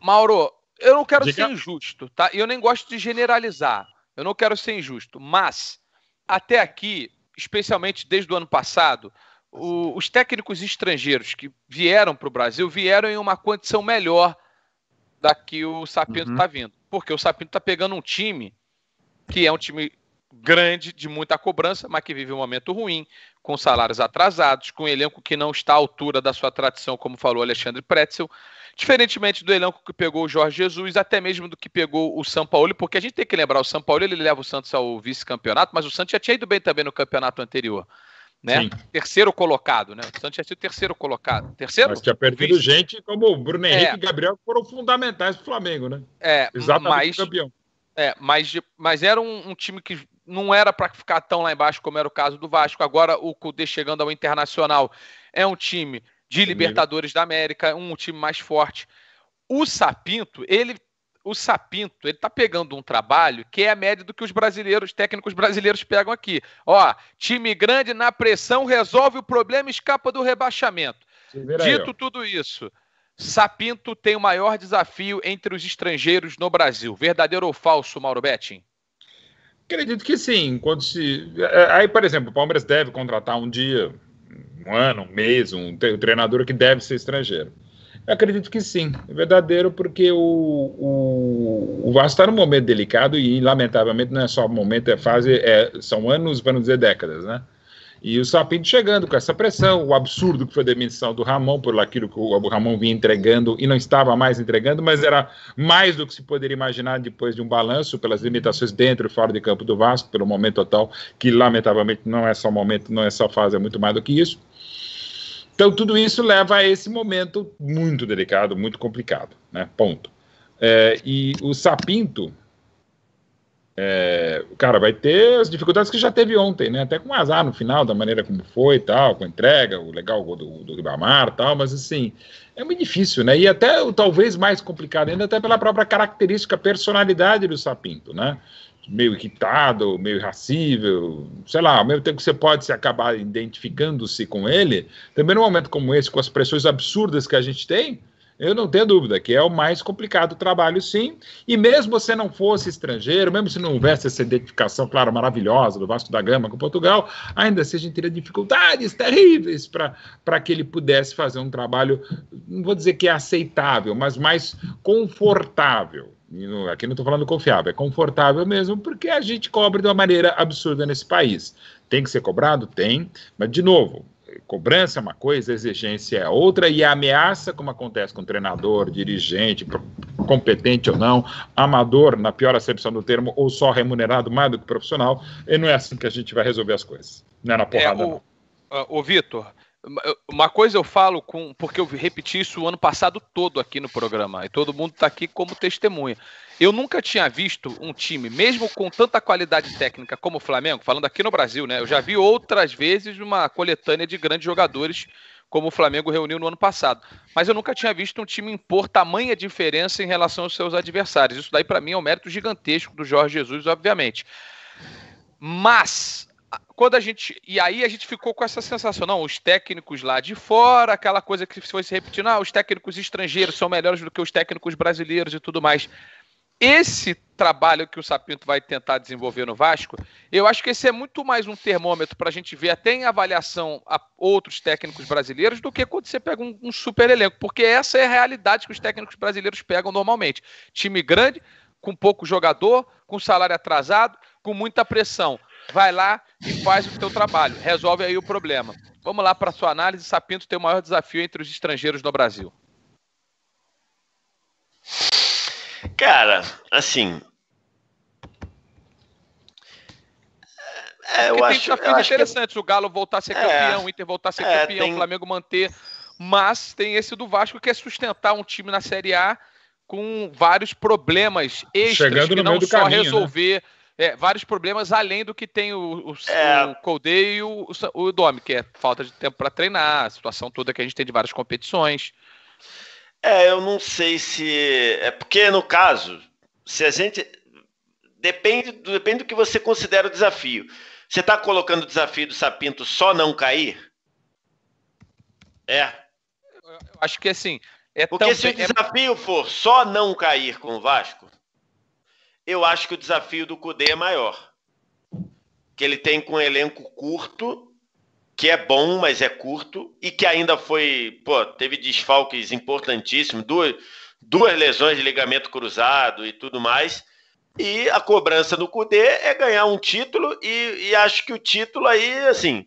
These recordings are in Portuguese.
Mauro, eu não quero Diga. ser injusto, tá? E eu nem gosto de generalizar. Eu não quero ser injusto, mas até aqui, especialmente desde o ano passado, o, os técnicos estrangeiros que vieram para o Brasil vieram em uma condição melhor da que o Sapinto está uhum. Tá vindo. Porque o Sapinto está pegando um time que é um time grande, de muita cobrança, mas que vive um momento ruim, com salários atrasados, com um elenco que não está à altura da sua tradição, como falou Alexandre Pretzel. Diferentemente do elenco que pegou o Jorge Jesus, até mesmo do que pegou o São Paulo, porque a gente tem que lembrar, o São Paulo ele leva o Santos ao vice-campeonato, mas o Santos já tinha ido bem também no campeonato anterior. Né? Terceiro colocado, né? O Santos tinha sido terceiro colocado. Terceiro? Mas tinha perdido vice. gente como o Bruno é. Henrique é. e Gabriel foram fundamentais para o Flamengo, né? É, Exatamente mas, campeão. É, mas, mas era um, um time que não era para ficar tão lá embaixo como era o caso do Vasco. Agora o Cudê chegando ao Internacional é um time de Libertadores da América, um time mais forte. O Sapinto, ele o Sapinto, ele tá pegando um trabalho que é a média do que os brasileiros, técnicos brasileiros pegam aqui. Ó, time grande na pressão resolve o problema, e escapa do rebaixamento. Dito aí, tudo isso, Sapinto tem o maior desafio entre os estrangeiros no Brasil. Verdadeiro ou falso, Mauro Betting? Acredito que sim. Quando se... É, é, aí, por exemplo, o Palmeiras deve contratar um dia um ano, um mês, um treinador que deve ser estrangeiro? Eu acredito que sim, é verdadeiro, porque o, o, o Vasco está num momento delicado e, lamentavelmente, não é só momento, é fase, é, são anos, para não dizer décadas, né? E o Sapinto chegando com essa pressão, o absurdo que foi a demissão do Ramon por aquilo que o Ramon vinha entregando e não estava mais entregando, mas era mais do que se poderia imaginar depois de um balanço pelas limitações dentro e fora de campo do Vasco, pelo momento total, que lamentavelmente não é só momento, não é só fase, é muito mais do que isso. Então tudo isso leva a esse momento muito delicado, muito complicado, né? Ponto. É, e o Sapinto, é, cara, vai ter as dificuldades que já teve ontem, né? Até com azar no final, da maneira como foi e tal, com a entrega, o legal do, do Ribamar e tal, mas assim, é muito difícil, né? E até talvez mais complicado ainda, até pela própria característica, personalidade do Sapinto, né? Meio irritado, meio irracível, sei lá, ao mesmo tempo que você pode se acabar identificando-se com ele, também num momento como esse, com as pressões absurdas que a gente tem, eu não tenho dúvida que é o mais complicado o trabalho, sim. E mesmo se não fosse estrangeiro, mesmo se não houvesse essa identificação, claro, maravilhosa do Vasco da Gama com Portugal, ainda assim a gente teria dificuldades terríveis para que ele pudesse fazer um trabalho, não vou dizer que é aceitável, mas mais confortável aqui não estou falando confiável, é confortável mesmo, porque a gente cobra de uma maneira absurda nesse país. Tem que ser cobrado? Tem, mas de novo, cobrança é uma coisa, exigência é outra, e a ameaça, como acontece com treinador, dirigente, competente ou não, amador, na pior acepção do termo, ou só remunerado mais do que profissional, e não é assim que a gente vai resolver as coisas. Não é na é, porrada, é, o, não. o ah, Vitor, uma coisa eu falo com. Porque eu repeti isso o ano passado todo aqui no programa. E todo mundo está aqui como testemunha. Eu nunca tinha visto um time, mesmo com tanta qualidade técnica como o Flamengo, falando aqui no Brasil, né? Eu já vi outras vezes uma coletânea de grandes jogadores, como o Flamengo reuniu no ano passado. Mas eu nunca tinha visto um time impor tamanha diferença em relação aos seus adversários. Isso daí, para mim, é um mérito gigantesco do Jorge Jesus, obviamente. Mas quando a gente. E aí a gente ficou com essa sensação, não, os técnicos lá de fora, aquela coisa que foi se repetindo, ah, os técnicos estrangeiros são melhores do que os técnicos brasileiros e tudo mais. Esse trabalho que o Sapinto vai tentar desenvolver no Vasco, eu acho que esse é muito mais um termômetro para a gente ver até em avaliação a outros técnicos brasileiros do que quando você pega um, um super elenco, porque essa é a realidade que os técnicos brasileiros pegam normalmente. Time grande, com pouco jogador, com salário atrasado, com muita pressão. Vai lá, e faz o seu trabalho, resolve aí o problema. Vamos lá para a sua análise. Sapinto tem o maior desafio entre os estrangeiros no Brasil. Cara, assim. É, eu tem acho, desafios eu interessantes. Que... É o Galo voltar a ser é. campeão, o Inter voltar a ser é, campeão, tem... o Flamengo manter. Mas tem esse do Vasco que é sustentar um time na Série A com vários problemas extras Chegando que não só caminho, né? resolver. Né? É, vários problemas além do que tem o, o, é... o Colde e o, o, Domi, que é falta de tempo para treinar, a situação toda que a gente tem de várias competições. É, eu não sei se. É porque, no caso, se a gente. Depende, depende do que você considera o desafio. Você está colocando o desafio do Sapinto só não cair? É. Eu acho que assim. É porque se o é desafio é... for só não cair com o Vasco, eu acho que o desafio do Cudê é maior. Que ele tem com um elenco curto, que é bom, mas é curto, e que ainda foi, pô, teve desfalques importantíssimos, duas, duas lesões de ligamento cruzado e tudo mais. E a cobrança do Cudê é ganhar um título, e, e acho que o título aí, assim,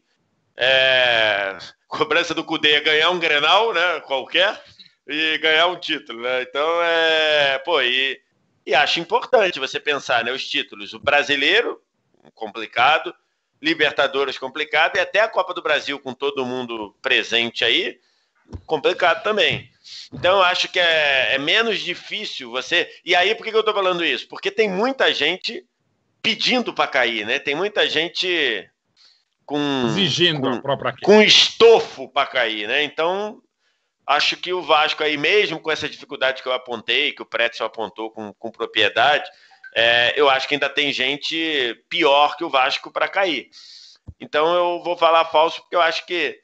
é... cobrança do Cudê é ganhar um Grenal, né, qualquer, e ganhar um título, né? Então, é, pô, e e acho importante você pensar né, os títulos: o brasileiro, complicado, Libertadores, complicado, e até a Copa do Brasil, com todo mundo presente aí, complicado também. Então, acho que é, é menos difícil você. E aí, por que, que eu estou falando isso? Porque tem muita gente pedindo para cair, né? Tem muita gente com. Exigindo com, a própria queda. Com estofo para cair, né? Então, Acho que o Vasco aí, mesmo com essa dificuldade que eu apontei, que o Pretzel apontou com, com propriedade, é, eu acho que ainda tem gente pior que o Vasco para cair. Então eu vou falar falso porque eu acho que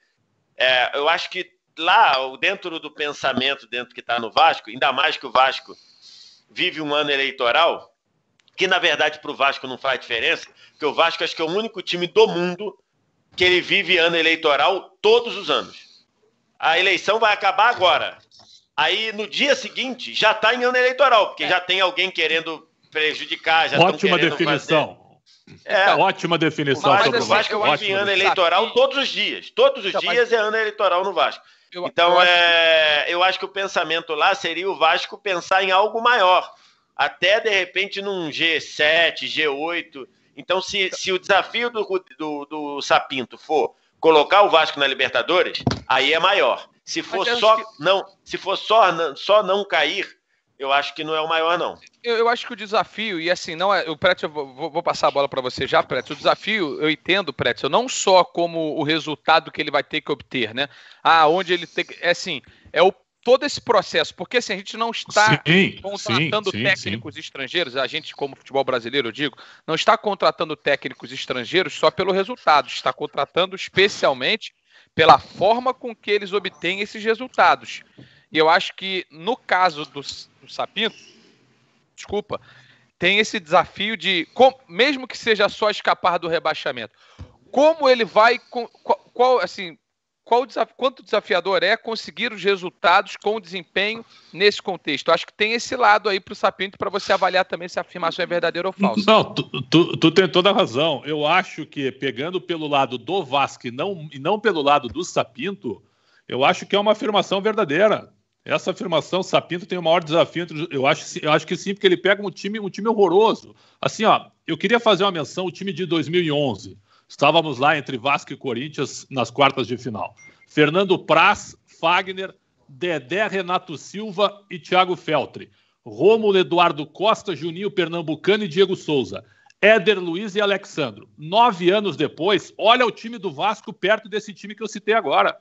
é, eu acho que lá dentro do pensamento dentro que está no Vasco, ainda mais que o Vasco vive um ano eleitoral, que na verdade para o Vasco não faz diferença, porque o Vasco acho que é o único time do mundo que ele vive ano eleitoral todos os anos a eleição vai acabar agora. Aí no dia seguinte já está em ano eleitoral, porque é. já tem alguém querendo prejudicar, já Ótima definição. Fazer... É, tá ótima definição. Mas, sobre o Vasco eu acho ano eleitoral todos os dias. Todos os dias é ano eleitoral no Vasco. Eu, então, eu, é, acho... eu acho que o pensamento lá seria o Vasco pensar em algo maior. Até, de repente, num G7, G8. Então, se, se o desafio do, do, do Sapinto for colocar o Vasco na Libertadores, aí é maior. Se for só que... não, se for só só não cair, eu acho que não é o maior não. Eu, eu acho que o desafio e assim não é, o Preto, eu vou, vou passar a bola para você já, Preto. O desafio eu entendo, Preto. não só como o resultado que ele vai ter que obter, né? Ah, onde ele tem que é assim, é o todo esse processo, porque assim, a gente não está sim, contratando sim, técnicos sim, estrangeiros, a gente, como futebol brasileiro, eu digo, não está contratando técnicos estrangeiros só pelo resultado, está contratando especialmente pela forma com que eles obtêm esses resultados. E eu acho que no caso do, do Sapinto, desculpa, tem esse desafio de, com, mesmo que seja só escapar do rebaixamento, como ele vai, com, qual, assim, qual desaf... quanto desafiador é conseguir os resultados com o desempenho nesse contexto? Acho que tem esse lado aí para o Sapinto para você avaliar também se a afirmação é verdadeira ou falsa. Não, tu, tu, tu, tem toda a razão. Eu acho que, pegando pelo lado do Vasco e não, e não pelo lado do Sapinto, eu acho que é uma afirmação verdadeira. Essa afirmação, Sapinto tem o maior desafio. Entre, eu, acho, eu acho que sim, porque ele pega um time, um time horroroso. Assim, ó, eu queria fazer uma menção, o time de 2011. Estávamos lá entre Vasco e Corinthians nas quartas de final. Fernando Praz, Fagner, Dedé Renato Silva e Thiago Feltre. Rômulo Eduardo Costa, Juninho Pernambucano e Diego Souza. Éder Luiz e Alexandro. Nove anos depois, olha o time do Vasco perto desse time que eu citei agora.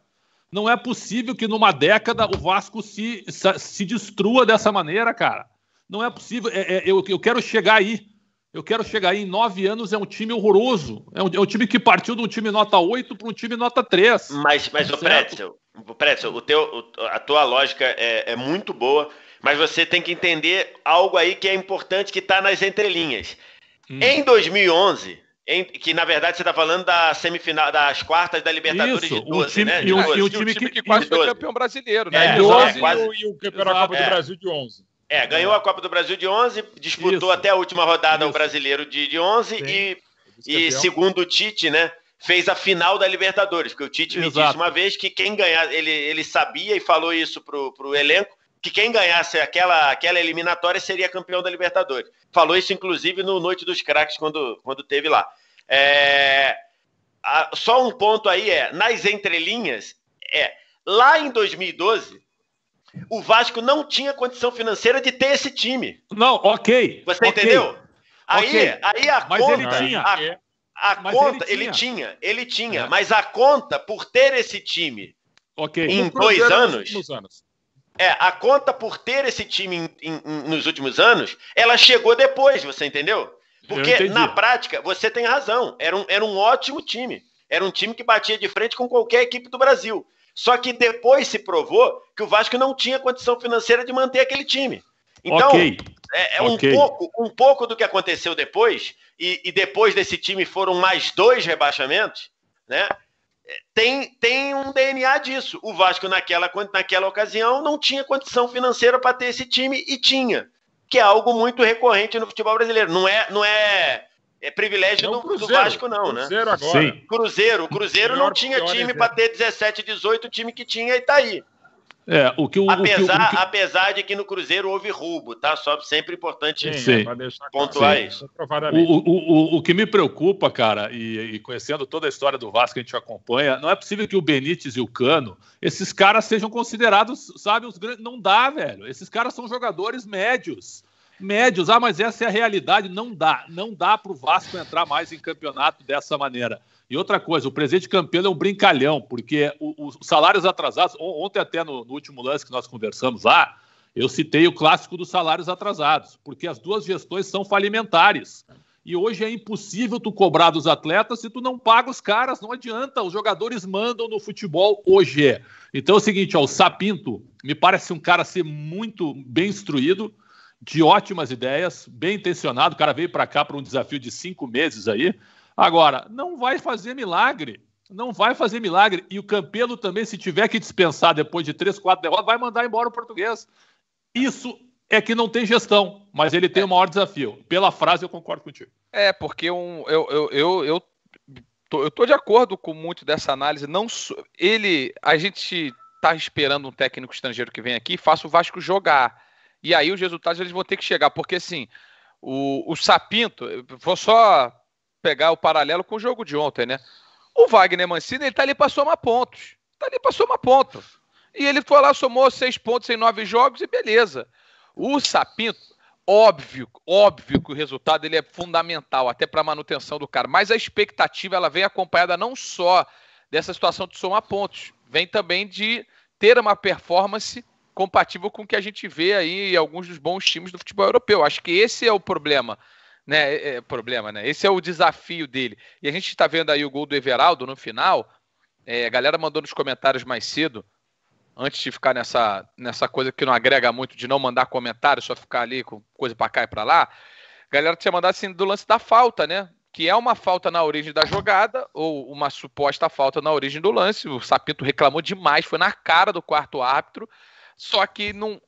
Não é possível que numa década o Vasco se, se destrua dessa maneira, cara. Não é possível. É, é, eu, eu quero chegar aí. Eu quero chegar aí em nove anos, é um time horroroso. É um, é um time que partiu de um time nota 8 para um time nota 3. Mas, mas tá o Pretzel, o Pretzel o teu, a tua lógica é, é muito boa, mas você tem que entender algo aí que é importante, que está nas entrelinhas. Hum. Em 2011, em, que na verdade você está falando da semifinal, das quartas da Libertadores Isso, de 12, né? um time, né? De 12. E um, e um time, que, que quase foi campeão brasileiro, né? É, 12 é, quase, e, o, campeão da Copa é. do Brasil de 11. É, ganhou é. a Copa do Brasil de 11, disputou Isso. até a última rodada o brasileiro de, de 11 e, e é segundo o Tite, né? fez a final da Libertadores, porque o Tite Exato. me disse uma vez que quem ganhar, ele, ele sabia e falou isso para o elenco, que quem ganhasse aquela, aquela eliminatória seria campeão da Libertadores. Falou isso, inclusive, no Noite dos Craques, quando, quando teve lá. É, a, só um ponto aí é, nas entrelinhas, é, lá em 2012, o Vasco não tinha condição financeira de ter esse time. Não, ok. Você okay, entendeu? Aí, okay. aí a mas é. conta. Ele tinha. A, a mas conta, ele tinha. ele tinha, é. mas a conta por ter esse time okay. em dois anos, anos. É, a conta por ter esse time em, em, em, nos últimos anos, ela chegou depois, você entendeu? Porque na prática, você tem razão, era um, era um ótimo time. Era um time que batia de frente com qualquer equipe do Brasil. Só que depois se provou que o Vasco não tinha condição financeira de manter aquele time. Então, okay. é, é okay. um, pouco, um pouco do que aconteceu depois, e, e depois desse time foram mais dois rebaixamentos, né? É, tem, tem um DNA disso. O Vasco, naquela, naquela ocasião, não tinha condição financeira para ter esse time e tinha, que é algo muito recorrente no futebol brasileiro. Não é, não é é privilégio é do, cruzeiro, do, Vasco, não, né? Cruzeiro agora. Sim. Cruzeiro. O Cruzeiro pior, não tinha time para ter 17, 18, o time que tinha e tá aí. É, o que o, apesar, o que, o que... apesar de que no Cruzeiro houve roubo, tá? Só sempre importante Sim, é, pontuar Sim. isso. O, o, o, que me preocupa, cara, e, e, conhecendo toda a história do Vasco que a gente acompanha, não é possível que o Benítez e o Cano, esses caras sejam considerados, sabe, os grandes. Não dá, velho. Esses caras são jogadores médios médios. Ah, mas essa é a realidade. Não dá. Não dá para o Vasco entrar mais em campeonato dessa maneira. E outra coisa, o presidente Campelo é um brincalhão, porque os salários atrasados, ontem até no, no último lance que nós conversamos lá, eu citei o clássico dos salários atrasados, porque as duas gestões são falimentares. E hoje é impossível tu cobrar dos atletas se tu não paga os caras, não adianta. Os jogadores mandam no futebol hoje. Então é o seguinte, ó, o Sapinto me parece um cara ser muito bem instruído, de ótimas ideias, bem intencionado. O cara veio para cá para um desafio de cinco meses aí. Agora, não vai fazer milagre. Não vai fazer milagre. E o Campelo também, se tiver que dispensar depois de três, quatro derrotas, vai mandar embora o português. Isso é que não tem gestão, mas ele tem é. o maior desafio. Pela frase, eu concordo contigo. É, porque um, eu, eu, eu, eu, tô, eu tô de acordo com muito dessa análise. Não Ele. A gente tá esperando um técnico estrangeiro que vem aqui e faça o Vasco jogar. E aí os resultados eles vão ter que chegar, porque assim, o, o Sapinto, vou só pegar o paralelo com o jogo de ontem, né? O Wagner Mancini, ele tá ali pra somar pontos. Tá ali pra somar pontos. E ele foi lá, somou seis pontos em nove jogos e beleza. O Sapinto, óbvio, óbvio que o resultado ele é fundamental, até para manutenção do cara. Mas a expectativa, ela vem acompanhada não só dessa situação de somar pontos, vem também de ter uma performance compatível com o que a gente vê aí em alguns dos bons times do futebol europeu. Acho que esse é o problema, né? É, é problema, né? Esse é o desafio dele. E a gente está vendo aí o gol do Everaldo no final. É, a galera mandou nos comentários mais cedo, antes de ficar nessa, nessa coisa que não agrega muito, de não mandar comentário, só ficar ali com coisa para cá e para lá. A galera tinha mandado assim do lance da falta, né? que é uma falta na origem da jogada, ou uma suposta falta na origem do lance. O Sapinto reclamou demais, foi na cara do quarto árbitro. Só que não,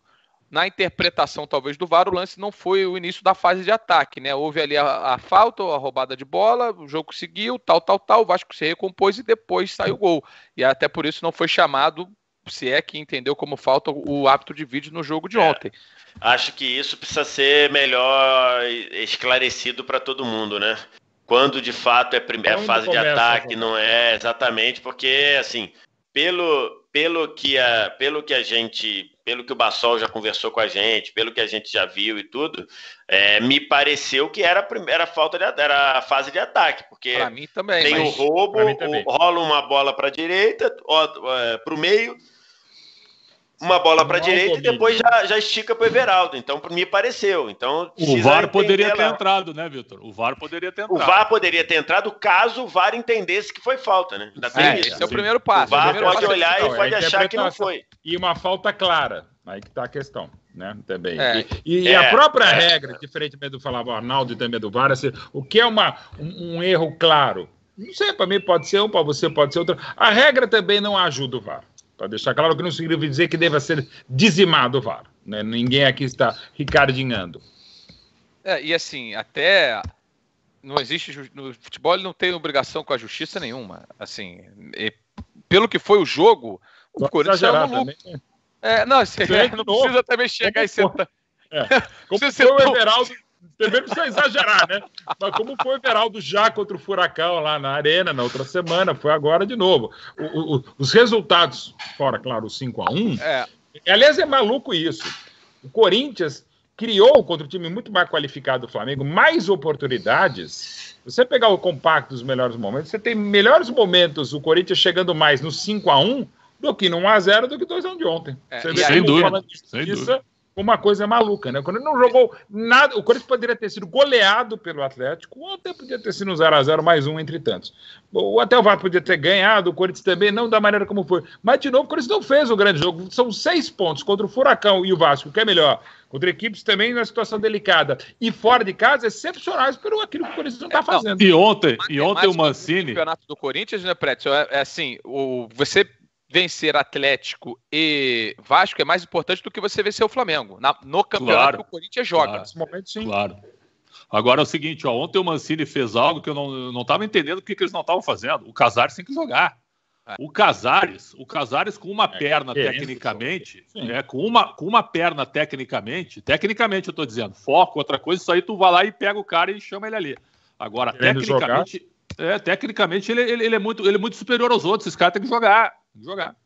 na interpretação talvez do VAR, o lance não foi o início da fase de ataque, né? Houve ali a, a falta, a roubada de bola, o jogo seguiu, tal, tal, tal, o Vasco se recompôs e depois saiu o gol. E até por isso não foi chamado, se é que entendeu como falta o hábito de vídeo no jogo de é, ontem. Acho que isso precisa ser melhor esclarecido para todo mundo, né? Quando de fato é primeira fase de ataque, né? não é exatamente, porque assim, pelo, pelo, que a, pelo que a gente, pelo que o Bassol já conversou com a gente, pelo que a gente já viu e tudo, é, me pareceu que era a primeira falta de era a fase de ataque, porque pra mim também, tem o roubo, o, rola uma bola para a direita, para o é, meio, uma bola para a direita e depois já, já estica para o Everaldo. Então, me pareceu. Então, o VAR poderia ter lá. entrado, né, Vitor? O VAR poderia ter entrado. O VAR poderia ter entrado caso o VAR entendesse que foi falta, né? É, esse é o primeiro passo. O VAR pode passo é olhar e é pode é achar que não foi. E uma falta clara. Aí que está a questão. Né, também. É. E, e é. a própria é. regra, diferente mesmo do falava Arnaldo e também do VAR, assim, o que é uma, um, um erro claro? Não sei, para mim pode ser um, para você pode ser outro. A regra também não ajuda o VAR. Para deixar claro que não significa dizer que deva ser dizimado o VAR. Né? Ninguém aqui está ricardinhando. É, e assim, até não existe no futebol ele não tem obrigação com a justiça nenhuma. Assim, e, pelo que foi o jogo, o Pode Corinthians é Também. Né? É, não, assim, é, não precisa também chegar e sentar. É. Como se o Everaldo também precisa exagerar, né? Mas como foi o Veraldo já contra o Furacão lá na Arena na outra semana, foi agora de novo. O, o, os resultados, fora, claro, o 5x1. É. Aliás, é maluco isso. O Corinthians criou contra o time muito mais qualificado do Flamengo mais oportunidades. Você pegar o compacto dos melhores momentos, você tem melhores momentos o Corinthians chegando mais no 5 x 1 do que no 1 x 0 do que 2 x 1 de ontem. É, você vê sem dúvida, sem dúvida uma coisa maluca, né? Quando ele não jogou nada, o Corinthians poderia ter sido goleado pelo Atlético, ou até podia ter sido um 0x0 mais um entre tantos. Ou até o Vasco podia ter ganhado, o Corinthians também, não da maneira como foi. Mas, de novo, o Corinthians não fez o um grande jogo. São seis pontos contra o Furacão e o Vasco, que é melhor. Contra equipes também na situação delicada. E fora de casa, excepcionais pelo aquilo que o Corinthians não está é, fazendo. E ontem, e ontem o Mancini. O campeonato do Corinthians, né, Prétio? É, é assim, o, você vencer Atlético e Vasco é mais importante do que você vencer o Flamengo. Na, no campeonato claro, que o Corinthians joga. Claro, nesse momento, sim. Claro. Agora é o seguinte, ó, ontem o Mancini fez algo que eu não estava entendendo o que, que eles não estavam fazendo. O Casares tem que jogar. É. O Casares, o Casares com uma é, perna é, tecnicamente, é com, uma, com uma perna tecnicamente, tecnicamente eu estou dizendo, foco, outra coisa, isso aí tu vai lá e pega o cara e chama ele ali. Agora, tecnicamente, é, tecnicamente ele, ele, ele, é muito, ele é muito superior aos outros, esse cara tem que jogar jogar.